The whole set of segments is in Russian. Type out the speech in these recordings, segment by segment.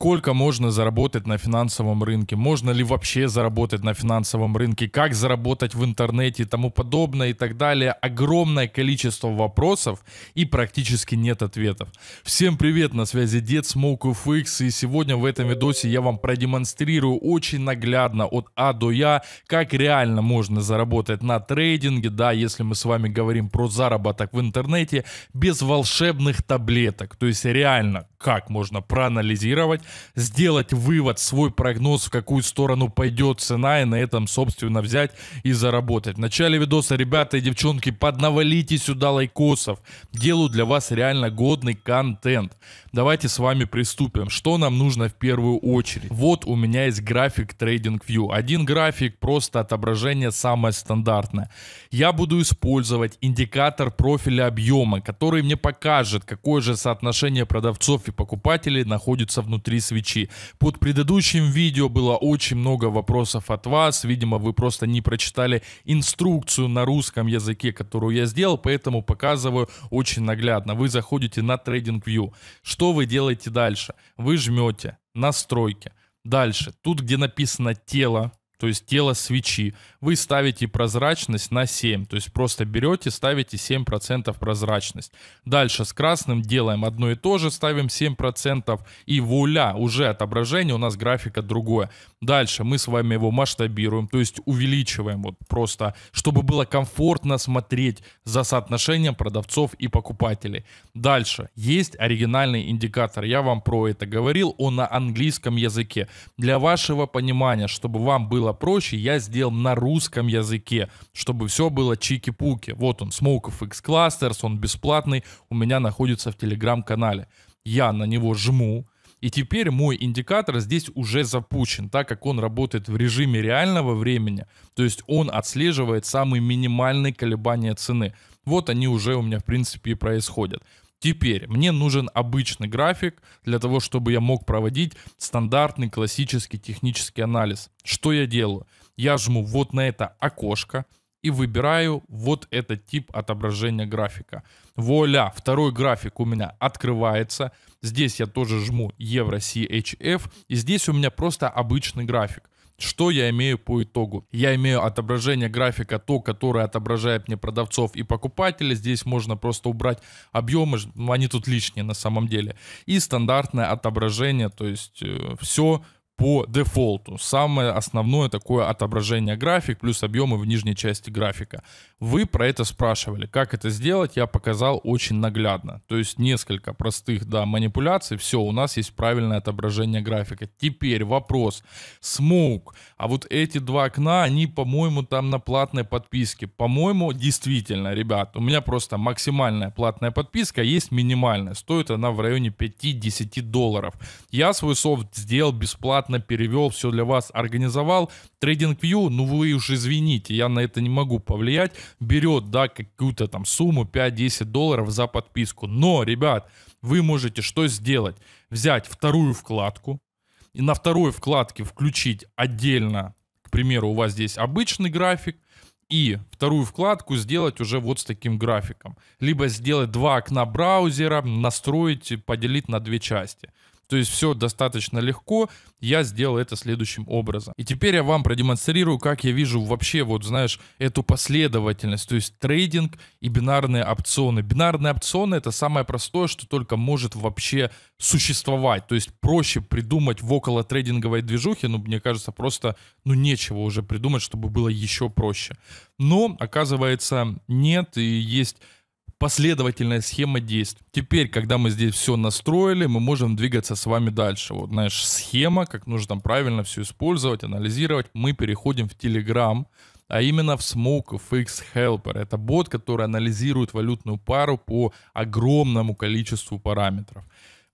сколько можно заработать на финансовом рынке, можно ли вообще заработать на финансовом рынке, как заработать в интернете и тому подобное и так далее. Огромное количество вопросов и практически нет ответов. Всем привет, на связи Дед Смоук и сегодня в этом видосе я вам продемонстрирую очень наглядно от А до Я, как реально можно заработать на трейдинге, да, если мы с вами говорим про заработок в интернете без волшебных таблеток, то есть реально как можно проанализировать, сделать вывод, свой прогноз, в какую сторону пойдет цена, и на этом, собственно, взять и заработать. В начале видоса, ребята и девчонки, поднавалите сюда лайкосов. Делаю для вас реально годный контент. Давайте с вами приступим. Что нам нужно в первую очередь? Вот у меня есть график Trading View. Один график, просто отображение самое стандартное. Я буду использовать индикатор профиля объема, который мне покажет, какое же соотношение продавцов и покупателей находится внутри три свечи. Под предыдущим видео было очень много вопросов от вас. Видимо, вы просто не прочитали инструкцию на русском языке, которую я сделал, поэтому показываю очень наглядно. Вы заходите на TradingView. Что вы делаете дальше? Вы жмете настройки. Дальше, тут где написано тело, то есть тело свечи, вы ставите прозрачность на 7, то есть просто берете, ставите 7% прозрачность. Дальше с красным делаем одно и то же, ставим 7% и вуля уже отображение у нас графика другое. Дальше мы с вами его масштабируем, то есть увеличиваем вот просто, чтобы было комфортно смотреть за соотношением продавцов и покупателей. Дальше есть оригинальный индикатор, я вам про это говорил, он на английском языке. Для вашего понимания, чтобы вам было было проще, я сделал на русском языке, чтобы все было чики-пуки. Вот он, Smokov X Clusters, он бесплатный, у меня находится в телеграм-канале. Я на него жму, и теперь мой индикатор здесь уже запущен, так как он работает в режиме реального времени, то есть он отслеживает самые минимальные колебания цены. Вот они уже у меня в принципе и происходят. Теперь мне нужен обычный график для того, чтобы я мог проводить стандартный классический технический анализ. Что я делаю? Я жму вот на это окошко и выбираю вот этот тип отображения графика. Вуаля, второй график у меня открывается. Здесь я тоже жму Евро CHF. И здесь у меня просто обычный график. Что я имею по итогу? Я имею отображение графика, то, которое отображает мне продавцов и покупателей. Здесь можно просто убрать объемы, ну, они тут лишние на самом деле. И стандартное отображение, то есть э, все, по дефолту. Самое основное такое отображение график плюс объемы в нижней части графика. Вы про это спрашивали. Как это сделать, я показал очень наглядно. То есть несколько простых да, манипуляций. Все, у нас есть правильное отображение графика. Теперь вопрос. Смоук. А вот эти два окна, они, по-моему, там на платной подписке. По-моему, действительно, ребят, у меня просто максимальная платная подписка а есть минимальная. Стоит она в районе 5-10 долларов. Я свой софт сделал бесплатно аккуратно перевел, все для вас организовал. TradingView, ну вы уж извините, я на это не могу повлиять, берет, да, какую-то там сумму 5-10 долларов за подписку. Но, ребят, вы можете что сделать? Взять вторую вкладку, и на второй вкладке включить отдельно, к примеру, у вас здесь обычный график, и вторую вкладку сделать уже вот с таким графиком. Либо сделать два окна браузера, настроить, поделить на две части. То есть все достаточно легко, я сделал это следующим образом. И теперь я вам продемонстрирую, как я вижу вообще, вот знаешь, эту последовательность, то есть трейдинг и бинарные опционы. Бинарные опционы это самое простое, что только может вообще существовать, то есть проще придумать в около трейдинговой движухе, ну мне кажется, просто ну нечего уже придумать, чтобы было еще проще. Но оказывается нет, и есть последовательная схема действий. Теперь, когда мы здесь все настроили, мы можем двигаться с вами дальше. Вот наша схема, как нужно там правильно все использовать, анализировать. Мы переходим в Telegram, а именно в Smoke Fix Helper. Это бот, который анализирует валютную пару по огромному количеству параметров.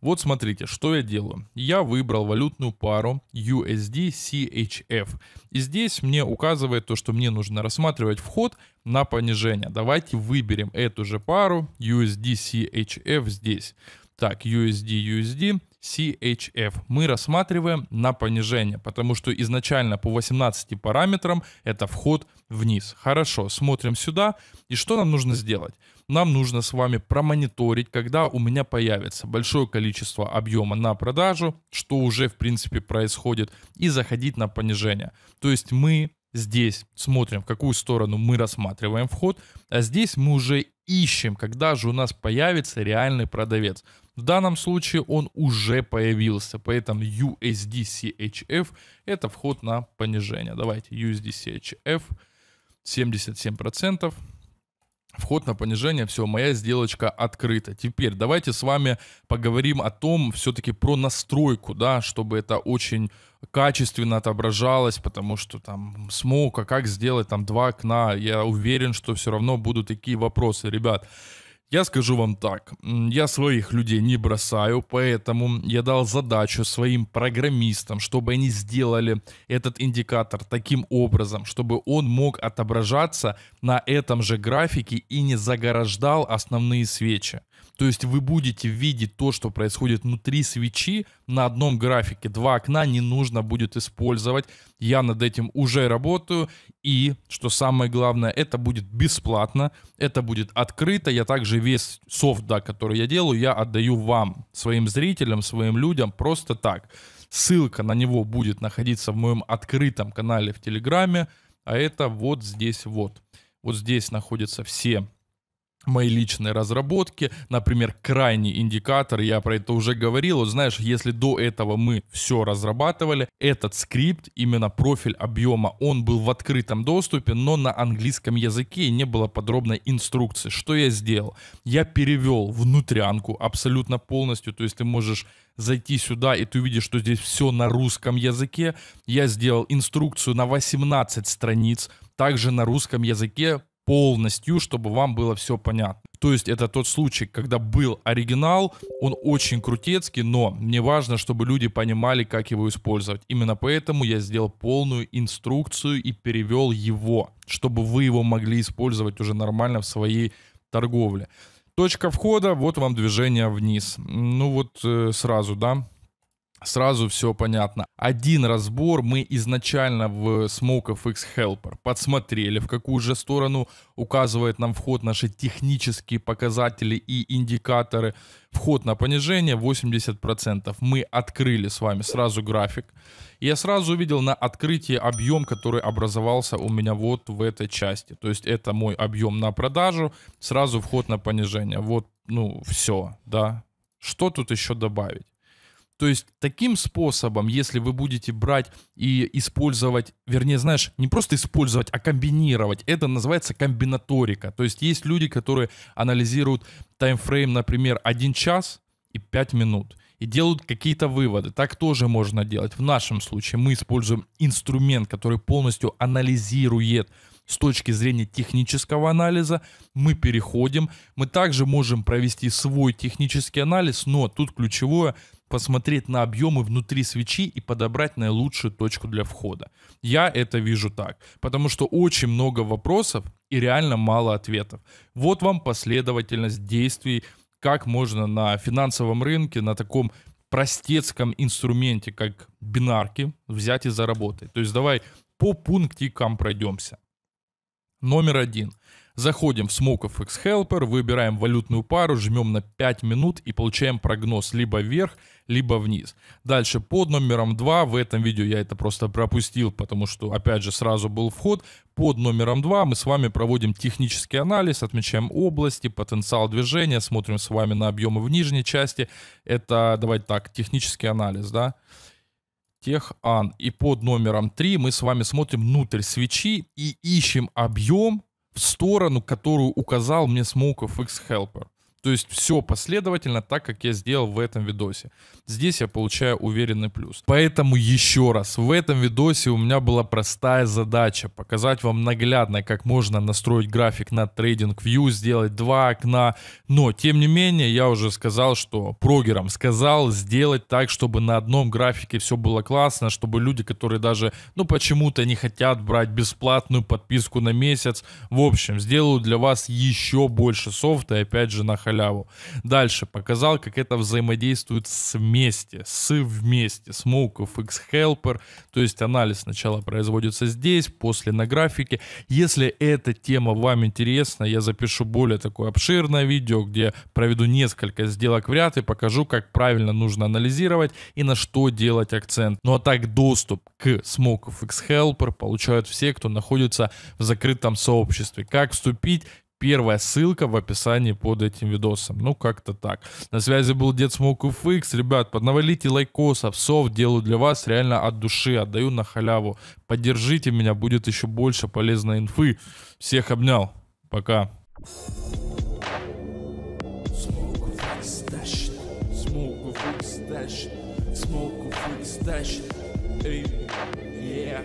Вот смотрите, что я делаю. Я выбрал валютную пару USD-CHF. И здесь мне указывает то, что мне нужно рассматривать вход на понижение. Давайте выберем эту же пару USD-CHF здесь. Так, USD, USD, CHF. Мы рассматриваем на понижение, потому что изначально по 18 параметрам это вход вниз. Хорошо, смотрим сюда. И что нам нужно сделать? нам нужно с вами промониторить, когда у меня появится большое количество объема на продажу, что уже в принципе происходит, и заходить на понижение. То есть мы здесь смотрим, в какую сторону мы рассматриваем вход, а здесь мы уже ищем, когда же у нас появится реальный продавец. В данном случае он уже появился, поэтому USDCHF это вход на понижение. Давайте USDCHF 77%. Вход на понижение, все, моя сделочка открыта. Теперь давайте с вами поговорим о том, все-таки про настройку, да, чтобы это очень качественно отображалось, потому что там смог, а как сделать там два окна, я уверен, что все равно будут такие вопросы, ребят. Я скажу вам так, я своих людей не бросаю, поэтому я дал задачу своим программистам, чтобы они сделали этот индикатор таким образом, чтобы он мог отображаться на этом же графике и не заграждал основные свечи. То есть вы будете видеть то, что происходит внутри свечи на одном графике. Два окна не нужно будет использовать. Я над этим уже работаю. И, что самое главное, это будет бесплатно, это будет открыто. Я также весь софт, да, который я делаю, я отдаю вам, своим зрителям, своим людям просто так. Ссылка на него будет находиться в моем открытом канале в Телеграме. А это вот здесь вот. Вот здесь находятся все мои личные разработки, например, крайний индикатор, я про это уже говорил, вот знаешь, если до этого мы все разрабатывали, этот скрипт, именно профиль объема, он был в открытом доступе, но на английском языке не было подробной инструкции. Что я сделал? Я перевел внутрянку абсолютно полностью, то есть ты можешь зайти сюда, и ты увидишь, что здесь все на русском языке. Я сделал инструкцию на 18 страниц, также на русском языке полностью, чтобы вам было все понятно. То есть это тот случай, когда был оригинал, он очень крутецкий, но мне важно, чтобы люди понимали, как его использовать. Именно поэтому я сделал полную инструкцию и перевел его, чтобы вы его могли использовать уже нормально в своей торговле. Точка входа, вот вам движение вниз. Ну вот э, сразу, да, Сразу все понятно. Один разбор мы изначально в Smoke FX Helper подсмотрели, в какую же сторону указывает нам вход наши технические показатели и индикаторы. Вход на понижение 80%. Мы открыли с вами сразу график. я сразу увидел на открытии объем, который образовался у меня вот в этой части. То есть это мой объем на продажу, сразу вход на понижение. Вот, ну, все, да. Что тут еще добавить? То есть таким способом, если вы будете брать и использовать, вернее, знаешь, не просто использовать, а комбинировать, это называется комбинаторика. То есть есть люди, которые анализируют таймфрейм, например, 1 час и 5 минут и делают какие-то выводы. Так тоже можно делать. В нашем случае мы используем инструмент, который полностью анализирует с точки зрения технического анализа мы переходим. Мы также можем провести свой технический анализ, но тут ключевое посмотреть на объемы внутри свечи и подобрать наилучшую точку для входа. Я это вижу так, потому что очень много вопросов и реально мало ответов. Вот вам последовательность действий, как можно на финансовом рынке, на таком простецком инструменте, как бинарки, взять и заработать. То есть давай по пунктикам пройдемся. Номер один – Заходим в Smokov X Helper, выбираем валютную пару, жмем на 5 минут и получаем прогноз либо вверх, либо вниз. Дальше под номером 2, в этом видео я это просто пропустил, потому что опять же сразу был вход, под номером 2 мы с вами проводим технический анализ, отмечаем области, потенциал движения, смотрим с вами на объемы в нижней части. Это, давайте так, технический анализ, да. Техан. И под номером 3 мы с вами смотрим внутрь свечи и ищем объем, в сторону, которую указал мне Смоуков X-Helper. То есть все последовательно так, как я сделал в этом видосе. Здесь я получаю уверенный плюс. Поэтому еще раз, в этом видосе у меня была простая задача. Показать вам наглядно, как можно настроить график на трейдинг TradingView, сделать два окна. Но, тем не менее, я уже сказал, что прогерам сказал сделать так, чтобы на одном графике все было классно, чтобы люди, которые даже, ну, почему-то не хотят брать бесплатную подписку на месяц, в общем, сделаю для вас еще больше софта и опять же на халяву халяву. Дальше показал, как это взаимодействует с вместе, с вместе, с Mokov X Helper, то есть анализ сначала производится здесь, после на графике. Если эта тема вам интересна, я запишу более такое обширное видео, где проведу несколько сделок в ряд и покажу, как правильно нужно анализировать и на что делать акцент. Ну а так доступ к Smokov X Helper получают все, кто находится в закрытом сообществе. Как вступить? Первая ссылка в описании под этим видосом. Ну, как-то так. На связи был Дед Смоук FX. Ребят, поднавалите лайкосов. Сов делаю для вас реально от души. Отдаю на халяву. Поддержите меня, будет еще больше полезной инфы. Всех обнял. Пока. yeah,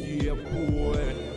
yeah, boy.